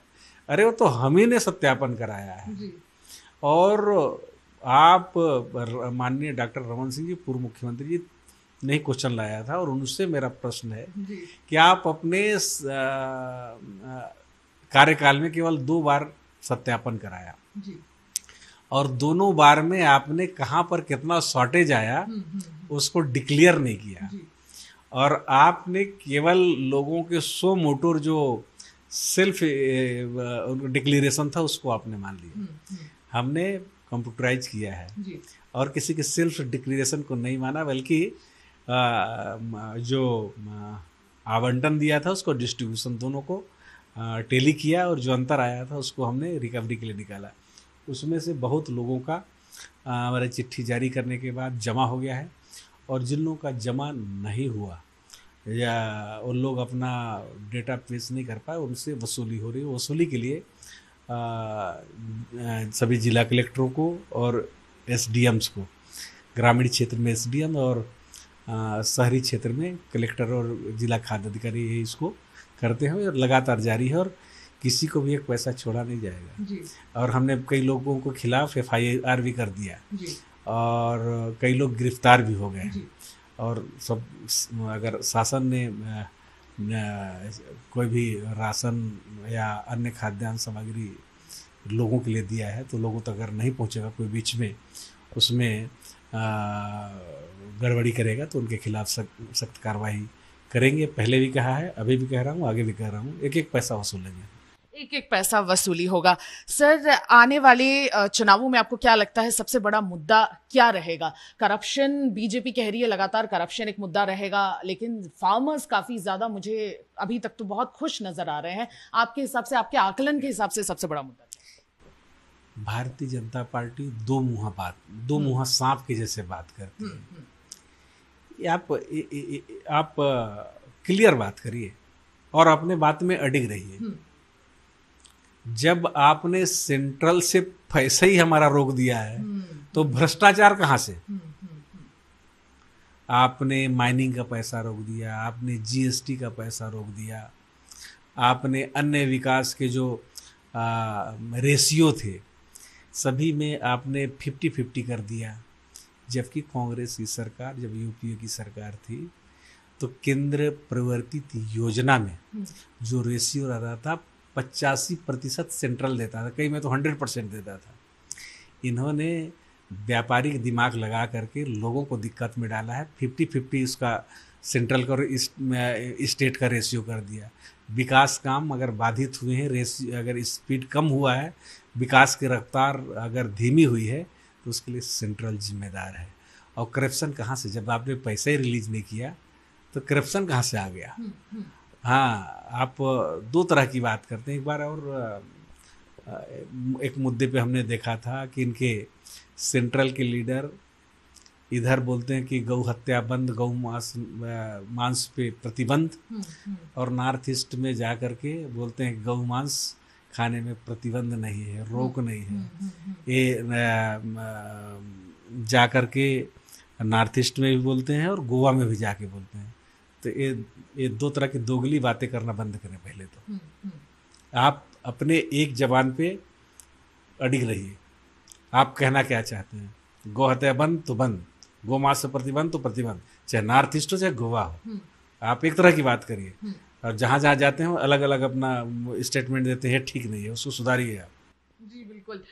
अरे वो तो हम ही ने सत्यापन कराया है और आप माननीय डॉक्टर रमन सिंह जी पूर्व मुख्यमंत्री जी ने ही क्वेश्चन लाया था और उनसे मेरा प्रश्न है कि आप अपने कार्यकाल में केवल दो बार सत्यापन कराया जी। और दोनों बार में आपने कहाँ पर कितना शॉर्टेज आया हम्म, हम्म। उसको डिक्लेयर नहीं किया और आपने केवल लोगों के सो मोटोर जो सेल्फ डिक्लेरेशन था उसको आपने मान लिया हम्म, हम्म। हमने कंप्यूटराइज किया है और किसी के सेल्फ डिक्लेरेशन को नहीं माना बल्कि जो आवंटन दिया था उसको डिस्ट्रीब्यूशन दोनों को टेली किया और जो अंतर आया था उसको हमने रिकवरी के लिए निकाला उसमें से बहुत लोगों का हमारे चिट्ठी जारी करने के बाद जमा हो गया है और जिन लोगों का जमा नहीं हुआ या उन लोग अपना डेटा पेश नहीं कर पाए उनसे वसूली हो रही है वसूली के लिए आ, सभी जिला कलेक्टरों को और एसडीएम्स को ग्रामीण क्षेत्र में एसडीएम और शहरी क्षेत्र में कलेक्टर और जिला खाद्य अधिकारी ये इसको करते हैं और लगातार जारी है और किसी को भी एक पैसा छोड़ा नहीं जाएगा और हमने कई लोगों को खिलाफ एफ भी कर दिया और कई लोग गिरफ्तार भी हो गए और सब अगर शासन ने कोई भी राशन या अन्य खाद्यान्न सामग्री लोगों के लिए दिया है तो लोगों तक अगर नहीं पहुंचेगा कोई बीच में उसमें गड़बड़ी करेगा तो उनके खिलाफ सख्त सख्त कार्रवाई करेंगे पहले भी कहा है अभी भी कह रहा हूँ आगे भी कह रहा हूँ एक एक पैसा वसूलेंगे
एक एक पैसा वसूली होगा सर आने वाले चुनावों में आपको क्या लगता है सबसे बड़ा मुद्दा क्या रहेगा करप्शन बीजेपी कह रही है लगातार करप्शन एक मुद्दा रहेगा लेकिन फार्मर्स काफ़ी ज़्यादा मुझे अभी तक तो बहुत खुश नज़र आ रहे हैं आपके हिसाब से आपके आकलन के हिसाब से सबसे बड़ा मुद्दा
भारतीय जनता पार्टी दो मुहा बात दो हम्म। मुहा सांप के जैसे बात करती है हम्म, हम्म। आप ए, ए, ए, आप क्लियर बात करिए और अपने बात में अडिग रहिए जब आपने सेंट्रल से पैसा ही हमारा रोक दिया है हम्म। तो भ्रष्टाचार कहाँ से हम्म, हम्म, आपने माइनिंग का पैसा रोक दिया आपने जीएसटी का पैसा रोक दिया आपने अन्य विकास के जो आ, रेशियो थे सभी में आपने फिफ्टी फिफ्टी कर दिया जबकि कांग्रेस की सरकार जब यूपीए की सरकार थी तो केंद्र प्रवर्तित योजना में जो रेशियो रहता था पचासी प्रतिशत सेंट्रल देता था कई में तो हंड्रेड परसेंट देता था इन्होंने व्यापारिक दिमाग लगा करके लोगों को दिक्कत में डाला है फिफ्टी फिफ्टी उसका सेंट्रल का और स्टेट का रेशियो कर दिया विकास काम अगर बाधित हुए हैं रेशियो अगर स्पीड कम हुआ है विकास की रफ्तार अगर धीमी हुई है तो उसके लिए सेंट्रल जिम्मेदार है और करप्शन कहाँ से जब आपने पैसे ही रिलीज नहीं किया तो करप्शन कहाँ से आ गया हम्म, हम्म। हाँ आप दो तरह की बात करते हैं एक बार और एक मुद्दे पे हमने देखा था कि इनके सेंट्रल के लीडर इधर बोलते हैं कि गौ हत्या बंद गौ मांस मांस पे प्रतिबंध हम्म, हम्म। और नॉर्थ ईस्ट में जा कर के बोलते हैं गौ मांस खाने में प्रतिबंध नहीं है रोक हम्म, नहीं है ये जा कर के नॉर्थ ईस्ट में भी बोलते हैं और गोवा में भी जाके बोलते हैं तो ये ये दो तरह की दोगली बातें करना बंद करें पहले तो हम्म, हम्म। आप अपने एक जबान पे अडिग रहिए आप कहना क्या चाहते हैं गो हत्या बंद तो बंद गो गोमांस प्रतिबंध तो प्रतिबंध चाहे नॉर्थ ईस्ट हो चाहे गोवा हो हम्म। आप एक तरह की बात करिए और जहाँ जहाँ जाते हैं अलग अलग अपना स्टेटमेंट देते हैं ठीक नहीं है उसको सुधारिए आप
जी बिल्कुल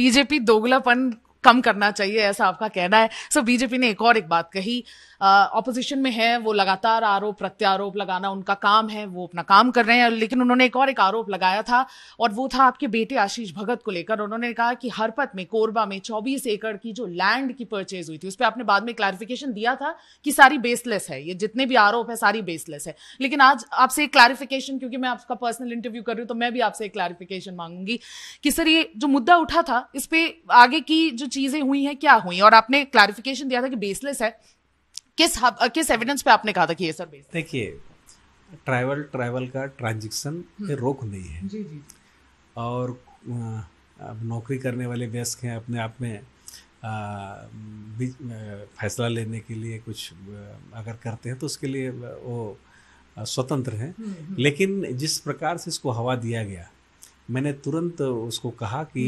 बीजेपी दोगलापन कम करना चाहिए ऐसा आपका कहना है सो बीजेपी ने एक और एक बात कही ऑपोजिशन में है वो लगातार आरोप प्रत्यारोप लगाना उनका काम है वो अपना काम कर रहे हैं लेकिन उन्होंने एक और एक आरोप लगाया था और वो था आपके बेटे आशीष भगत को लेकर उन्होंने कहा कि हरपत में कोरबा में चौबीस एकड़ की जो लैंड की परचेज हुई थी उस पर आपने बाद में क्लैरिफिकेशन दिया था कि सारी बेसलेस है ये जितने भी आरोप है सारी बेसलेस है लेकिन आज आपसे एक क्लैरिफिकेशन क्योंकि मैं आपका पर्सनल इंटरव्यू कर रही हूँ तो मैं भी आपसे एक क्लैरिफिकेशन मांगूंगी कि सर ये जो मुद्दा उठा था इस पर आगे की जो चीज़ें हुई हैं क्या हुई और आपने क्लैरिफिकेशन दिया था कि बेसलेस है किस हाँ, किस एविडेंस पे आपने कहा था कि ये सर
देखिए ट्रैवल ट्रैवल का ट्रांजेक्शन हम्म। पे रोक नहीं है जी जी और अब नौकरी करने वाले व्यस्क हैं अपने आप में फैसला लेने के लिए कुछ अगर करते हैं तो उसके लिए वो स्वतंत्र हैं हम्म, हम्म। लेकिन जिस प्रकार से इसको हवा दिया गया मैंने तुरंत उसको कहा कि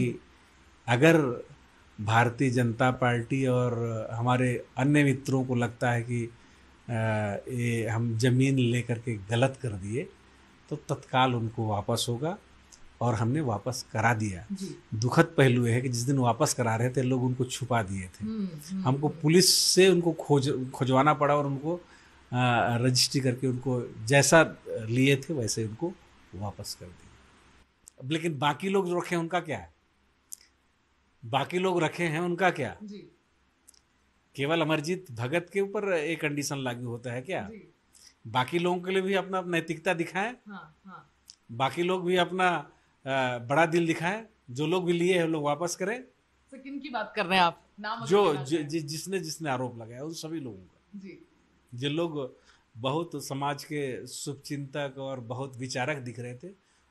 अगर भारतीय जनता पार्टी और हमारे अन्य मित्रों को लगता है कि ये हम ज़मीन लेकर के गलत कर दिए तो तत्काल उनको वापस होगा और हमने वापस करा दिया दुखद पहलू है कि जिस दिन वापस करा रहे थे लोग उनको छुपा दिए थे हम्म, हम्म, हमको हम्म। पुलिस से उनको खोज खोजवाना पड़ा और उनको रजिस्ट्री करके उनको जैसा लिए थे वैसे उनको वापस कर दिया अब लेकिन बाकी लोग जो रखे उनका क्या है बाकी लोग रखे हैं उनका क्या जी। केवल अमरजीत भगत के ऊपर एक कंडीशन लागू होता है क्या जी। बाकी लोगों के लिए भी अपना नैतिकता दिखाएं
हाँ, हाँ।
बाकी लोग भी अपना बड़ा दिल दिखाएं जो लोग भी लिए हैं लोग वापस करें
तो किन की बात कर रहे हैं आप नाम जो जि,
जिसने जिसने आरोप लगाया उन सभी लोगों का जी जो लोग बहुत समाज के शुभ और बहुत विचारक दिख रहे थे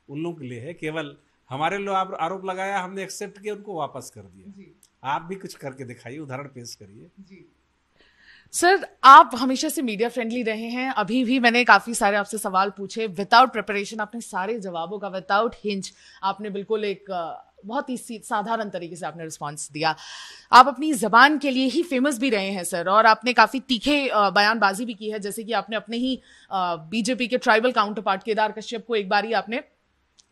उन लोगों के लिए है केवल हमारे लोग आप आरोप लगाया हमने एक्सेप्ट किया उनको वापस कर
दिया
आप भी कुछ करके दिखाइए उदाहरण पेश करिए
सर आप हमेशा से मीडिया फ्रेंडली रहे हैं अभी भी मैंने काफ़ी सारे आपसे सवाल पूछे विदाउट प्रिपरेशन आपने सारे जवाबों का विदाउट हिंच आपने बिल्कुल एक बहुत ही साधारण तरीके से आपने रिस्पांस दिया आप अपनी जबान के लिए ही फेमस भी रहे हैं सर और आपने काफ़ी तीखे बयानबाजी भी की है जैसे कि आपने अपने ही बीजेपी के tribal counterpart Kedar Kashyap को एक बार ही आपने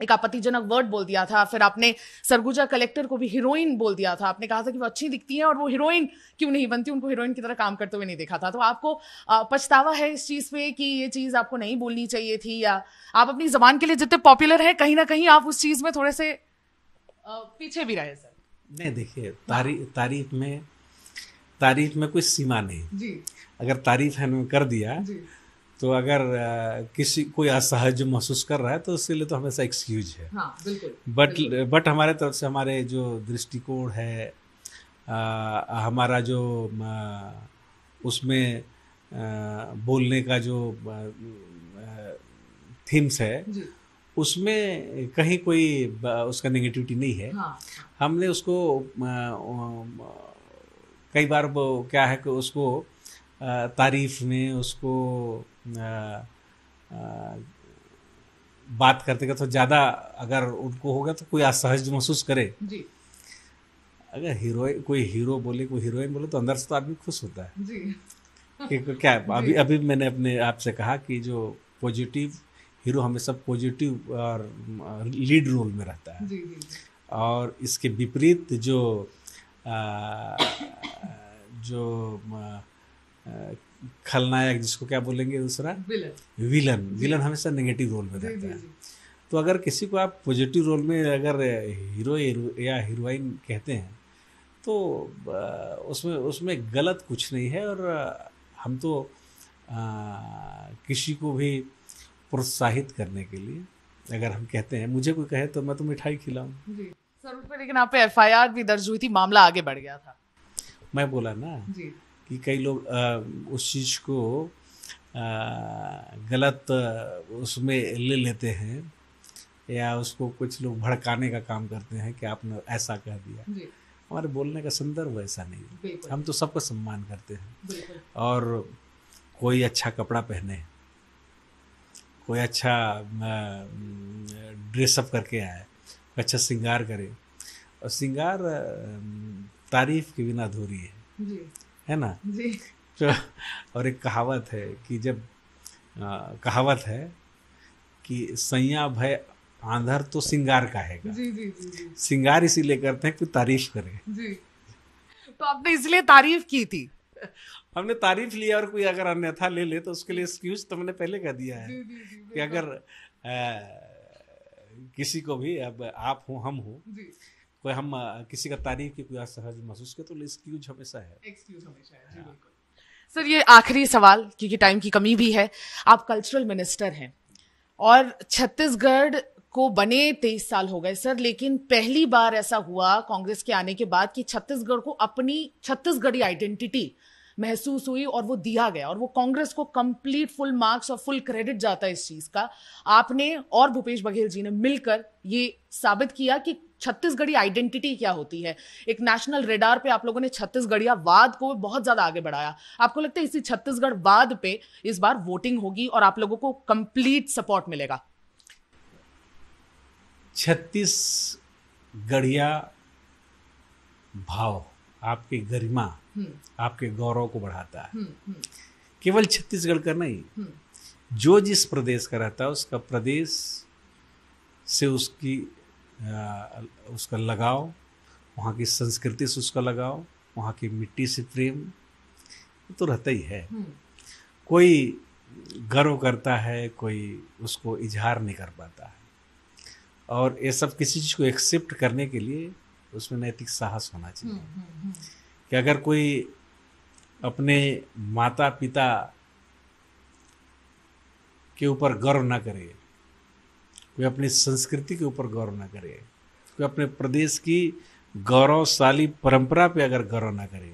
एक आपत्तिजनक वर्ड बोल दिया था फिर आपने सरगुजा कलेक्टर को भी हीरोइन बोल दिया था आपने कहा था कि वो अच्छी दिखती हैं और वो हीरोइन क्यों नहीं बनती उनको हीरोइन की तरह काम करते हुए नहीं देखा था तो आपको पछतावा है इस चीज़ पे कि ये चीज़ आपको नहीं बोलनी चाहिए थी या आप अपनी जबान के लिए जितने पॉपुलर हैं कहीं ना कहीं आप उस चीज़ में थोड़े से पीछे भी रहे सर नहीं
देखिए तारी, तारीफ में तारीफ में कोई सीमा नहीं जी अगर तारीफ है कर दिया जी तो अगर किसी कोई असहज महसूस कर रहा है तो उसके लिए तो हमेशा एक्सक्यूज है
बट
हाँ, बट हमारे तरफ से हमारे जो दृष्टिकोण है आ, हमारा जो आ, उसमें आ, बोलने का जो आ, थीम्स है उसमें कहीं कोई उसका नेगेटिविटी नहीं है हाँ।, हाँ। हमने उसको आ, आ, कई बार वो क्या है कि उसको तारीफ में उसको बात करते का तो ज़्यादा अगर उनको होगा तो कोई असहज महसूस करे जी अगर हीरो कोई हीरो बोले कोई हीरोइन बोले तो अंदर से तो आदमी खुश होता है
जी कि क्या अभी
अभी मैंने अपने आपसे कहा कि जो पॉजिटिव हीरो हमेशा पॉजिटिव और लीड रोल में रहता है जी, जी, जी. और इसके विपरीत जो आ, जो आ, खलनायक जिसको क्या बोलेंगे दूसरा विलन विलन हमेशा नेगेटिव रोल में रहता है तो अगर किसी को आप पॉजिटिव रोल में अगर हीरो या हीरोइन कहते हैं तो उसमें उसमें गलत कुछ नहीं है और हम तो किसी को भी प्रोत्साहित करने के लिए अगर हम कहते हैं मुझे कोई कहे तो मैं तो मिठाई खिलाऊं
सर पर लेकिन आप पे एफआईआर भी दर्ज हुई थी मामला आगे बढ़ गया था
मैं बोला ना जी कि कई लोग उस चीज़ को गलत उसमें ले लेते हैं या उसको कुछ लोग भड़काने का काम करते हैं कि आपने ऐसा कह दिया हमारे बोलने का संदर्भ ऐसा नहीं है हम तो सबका सम्मान करते
हैं
और कोई अच्छा कपड़ा पहने कोई अच्छा ड्रेसअप करके आए अच्छा श्रृंगार करे और श्रृंगार तारीफ के बिना अधूरी है है ना जी तो और एक कहावत है कि जब आ, कहावत है कि सैया भय आंधर तो सिंगार का है
जी, जी, जी,
सिंगार इसीलिए करते हैं कि तारीफ करें
जी तो आपने इसलिए तारीफ की थी
हमने तारीफ लिया और कोई अगर अन्यथा ले ले तो उसके लिए एक्सक्यूज तो हमने पहले कह दिया है कि अगर आ, किसी को भी अब आप हो हम हो कोई हम किसी का तारीफ की कोई असहज महसूस किया तो एक्सक्यूज हमेशा है
एक्सक्यूज हमेशा है हाँ।
सर ये आखिरी सवाल क्योंकि टाइम की कमी भी है आप कल्चरल मिनिस्टर हैं और छत्तीसगढ़ को बने तेईस साल हो गए सर लेकिन पहली बार ऐसा हुआ कांग्रेस के आने के बाद कि छत्तीसगढ़ को अपनी छत्तीसगढ़ी आइडेंटिटी महसूस हुई और वो दिया गया और वो कांग्रेस को कंप्लीट फुल मार्क्स और फुल क्रेडिट जाता है इस चीज़ का आपने और भूपेश बघेल जी ने मिलकर ये साबित किया कि छत्तीसगढ़ी आइडेंटिटी क्या होती है एक नेशनल रेडार पे आप लोगों ने छत्तीसगढ़िया वाद को बहुत ज्यादा आगे बढ़ाया आपको लगता है इसी छत्तीसगढ़ वाद पे इस बार वोटिंग होगी और आप लोगों को कंप्लीट सपोर्ट मिलेगा
छत्तीसगढ़िया भाव आपकी गरिमा आपके गौरव को बढ़ाता है हम्म, हम्म। केवल छत्तीसगढ़ का नहीं
हम्म।
जो जिस प्रदेश का रहता है उसका प्रदेश से उसकी आ, उसका लगाव वहाँ की संस्कृति से उसका लगाव वहाँ की मिट्टी से प्रेम तो रहता ही है कोई गर्व करता है कोई उसको इजहार नहीं कर पाता है और ये सब किसी चीज़ को एक्सेप्ट करने के लिए उसमें नैतिक साहस होना चाहिए कि अगर कोई अपने माता पिता के ऊपर गर्व ना करे कोई अपनी संस्कृति के ऊपर गौरव ना करे कोई अपने प्रदेश की गौरवशाली परंपरा पे अगर गौरव ना करे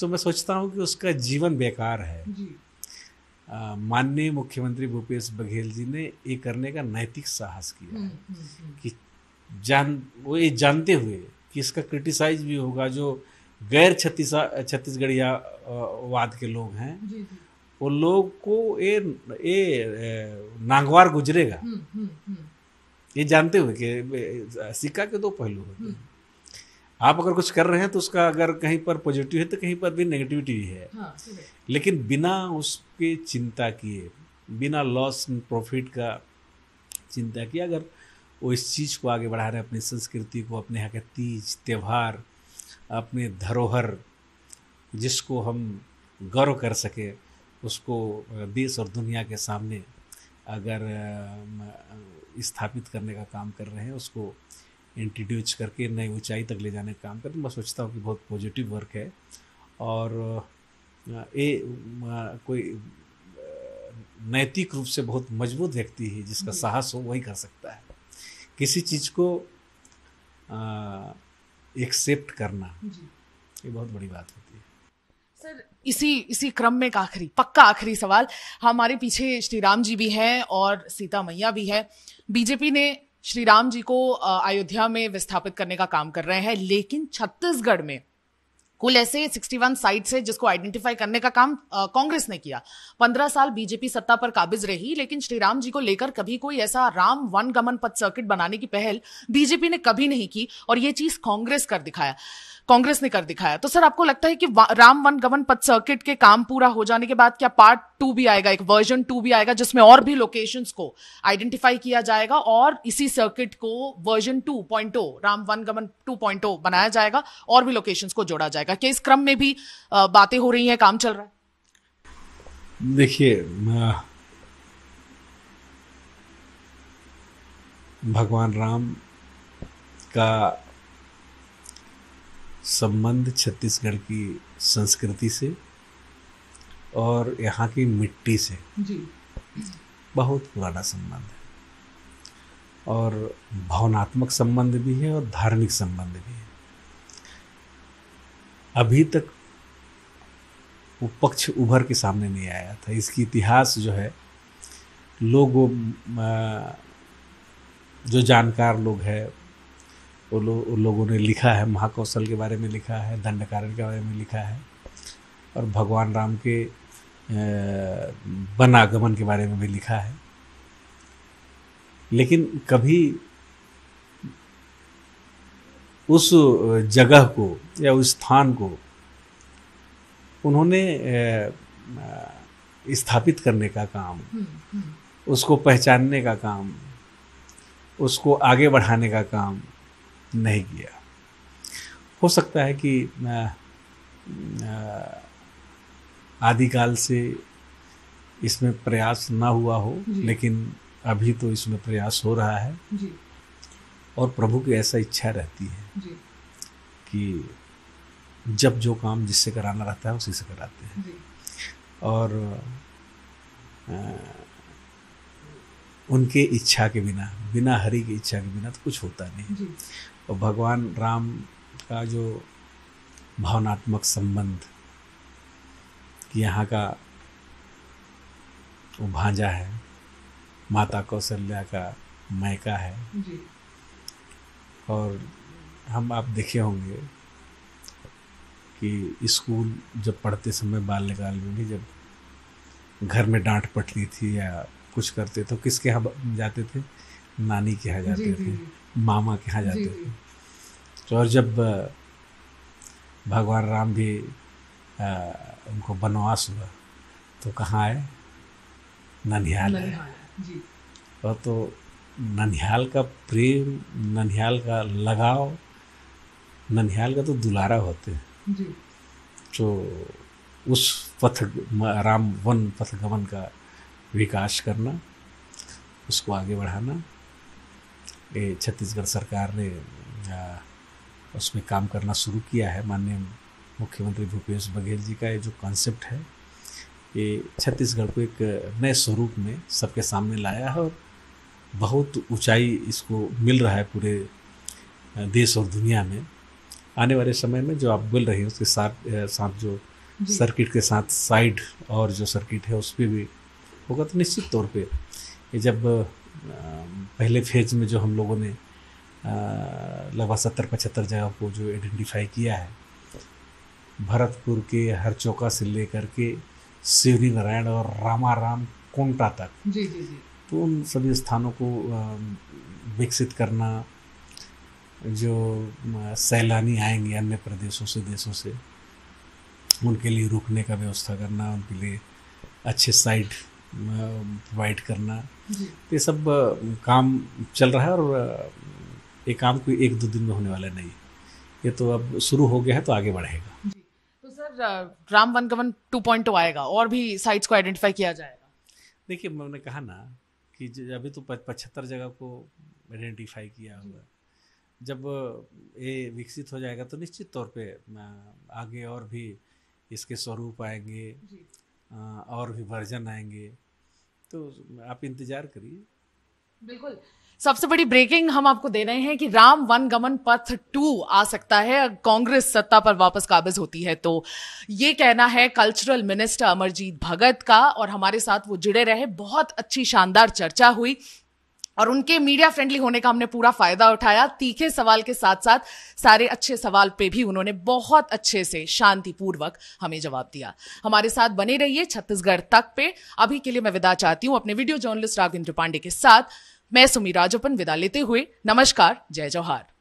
तो मैं सोचता हूँ कि उसका जीवन बेकार है माननीय मुख्यमंत्री भूपेश बघेल जी ने ये करने का नैतिक साहस किया हम्म, है हम्म, हम्म। कि जान वो ये जानते हुए कि इसका क्रिटिसाइज भी होगा जो गैर छत्तीस छत्तीसगढ़िया वाद के लोग हैं वो लोग को ये ये नागवार गुजरेगा
हम्म, हम्म, हम्म।
ये जानते हुए कि सिक्का के दो पहलू होते हैं आप अगर कुछ कर रहे हैं तो उसका अगर कहीं पर पॉजिटिव है तो कहीं पर भी नेगेटिविटी है हाँ, लेकिन बिना उसके चिंता किए बिना लॉस प्रॉफिट का चिंता किए अगर वो इस चीज़ को आगे बढ़ा रहे हैं अपनी संस्कृति को अपने यहाँ के तीज त्यौहार अपने धरोहर जिसको हम गौरव कर सके उसको देश और दुनिया के सामने अगर स्थापित करने का काम कर रहे हैं उसको इंट्रोड्यूस करके नई ऊंचाई तक ले जाने का काम कर मैं सोचता हूँ कि बहुत पॉजिटिव वर्क है और ये कोई नैतिक रूप से बहुत मजबूत व्यक्ति है जिसका साहस हो वही कर सकता है किसी चीज़ को एक्सेप्ट करना ये बहुत बड़ी
बात होती है
सर इसी इसी क्रम में एक आखिरी पक्का आखिरी सवाल हमारे पीछे श्री राम जी भी हैं और सीता मैया भी है बीजेपी ने श्री राम जी को अयोध्या में विस्थापित करने का काम कर रहे हैं लेकिन छत्तीसगढ़ में कुल ऐसे 61 साइट्स है जिसको आइडेंटिफाई करने का काम कांग्रेस ने किया पंद्रह साल बीजेपी सत्ता पर काबिज रही लेकिन श्री राम जी को लेकर कभी कोई ऐसा राम वन गमन पथ सर्किट बनाने की पहल बीजेपी ने कभी नहीं की और ये चीज कांग्रेस कर दिखाया कांग्रेस ने कर दिखाया तो सर आपको लगता है कि राम वन गमन पथ सर्किट के काम पूरा हो जाने के बाद क्या पार्ट टू भी आएगा एक वर्जन टू भी आएगा जिसमें और भी लोकेशन को आइडेंटिफाई किया जाएगा और इसी सर्किट को version two point Ram Van Gaman two point बनाया जाएगा और भी लोकेशन को जोड़ा जाएगा क्या इस क्रम में भी बातें हो रही हैं काम चल रहा है
देखिए भगवान राम का संबंध छत्तीसगढ़ की संस्कृति से और यहाँ की मिट्टी से जी बहुत पुराना संबंध है और भावनात्मक संबंध भी है और धार्मिक संबंध भी है अभी तक वो पक्ष उभर के सामने नहीं आया था इसकी इतिहास जो है लोग जो जानकार लोग हैं वो लो, उन लोगों ने लिखा है महाकौशल के बारे में लिखा है दंडकारण के बारे में लिखा है और भगवान राम के वन आगमन के बारे में भी लिखा है लेकिन कभी उस जगह को या उस स्थान को उन्होंने स्थापित करने का काम हम्म, हम्म। उसको पहचानने का काम उसको आगे बढ़ाने का काम नहीं किया हो सकता है कि आदिकाल से इसमें प्रयास ना हुआ हो लेकिन अभी तो इसमें प्रयास हो रहा है और प्रभु की ऐसा इच्छा रहती है कि जब जो काम जिससे कराना रहता है उसी से कराते हैं और आ, उनके इच्छा के बिना बिना हरि की इच्छा के बिना तो कुछ होता नहीं और भगवान राम का जो भावनात्मक संबंध यहाँ का वो भांजा है माता कौशल्या का मैका है जी। और हम आप देखे होंगे कि स्कूल जब पढ़ते समय बाल्यकाल में भी जब घर में डांट पटली थी या कुछ करते तो किसके यहाँ जाते थे नानी के यहाँ जाते जी, थे जी। मामा के यहाँ जाते थे तो और जब भगवान राम भी आ, उनको बनवास हुआ तो कहाँ आए ननिहाल आए और तो ननिहाल का प्रेम ननिहाल का लगाव ननिहाल का तो दुलारा होते हैं तो उस पथ राम वन पथ गमन का विकास करना उसको आगे बढ़ाना छत्तीसगढ़ सरकार ने उसमें काम करना शुरू किया है माननीय मुख्यमंत्री भूपेश बघेल जी का ये जो कॉन्सेप्ट है ये छत्तीसगढ़ को एक नए स्वरूप में सबके सामने लाया है और बहुत ऊंचाई इसको मिल रहा है पूरे देश और दुनिया में आने वाले समय में जो आप बोल रहे हैं उसके साथ साथ जो सर्किट के साथ साइड और जो सर्किट है उस पर भी होगा तो निश्चित तौर पर ये जब पहले फेज में जो हम लोगों ने लगभग सत्तर पचहत्तर जगह को जो आइडेंटिफाई किया है भरतपुर के हर चौका से लेकर के शिवरी नारायण और रामाराम कोंटा तक जी जी जी तो उन सभी स्थानों को विकसित करना जो सैलानी आएंगे अन्य प्रदेशों से देशों से उनके लिए रुकने का व्यवस्था करना उनके लिए अच्छे साइट प्रोवाइड करना ये सब काम चल रहा है और ये काम कोई एक दो दिन में होने वाला नहीं ये तो अब शुरू हो गया है तो आगे बढ़ेगा
तो सर राम वन कवन टू पॉइंट आएगा और भी साइट्स को आइडेंटिफाई किया जाएगा
देखिए मैंने कहा ना कि अभी तो पचहत्तर जगह को आइडेंटिफाई किया हुआ जब ये विकसित हो जाएगा तो निश्चित तौर पे आगे और भी इसके स्वरूप आएंगे और भी वर्जन आएंगे तो आप इंतजार करिए
बिल्कुल सबसे बड़ी ब्रेकिंग हम आपको दे रहे हैं कि राम वन गमन पथ टू आ सकता है कांग्रेस सत्ता पर वापस काबिज होती है तो ये कहना है कल्चरल मिनिस्टर अमरजीत भगत का और हमारे साथ वो जुड़े रहे बहुत अच्छी शानदार चर्चा हुई और उनके मीडिया फ्रेंडली होने का हमने पूरा फायदा उठाया तीखे सवाल के साथ साथ सारे अच्छे सवाल पे भी उन्होंने बहुत अच्छे से शांतिपूर्वक हमें जवाब दिया हमारे साथ बने रहिए छत्तीसगढ़ तक पे अभी के लिए मैं विदा चाहती हूँ अपने वीडियो जर्नलिस्ट राघवेंद्र पांडे के साथ मैं सुमी राजोपन विदा लेते हुए नमस्कार जय जौहार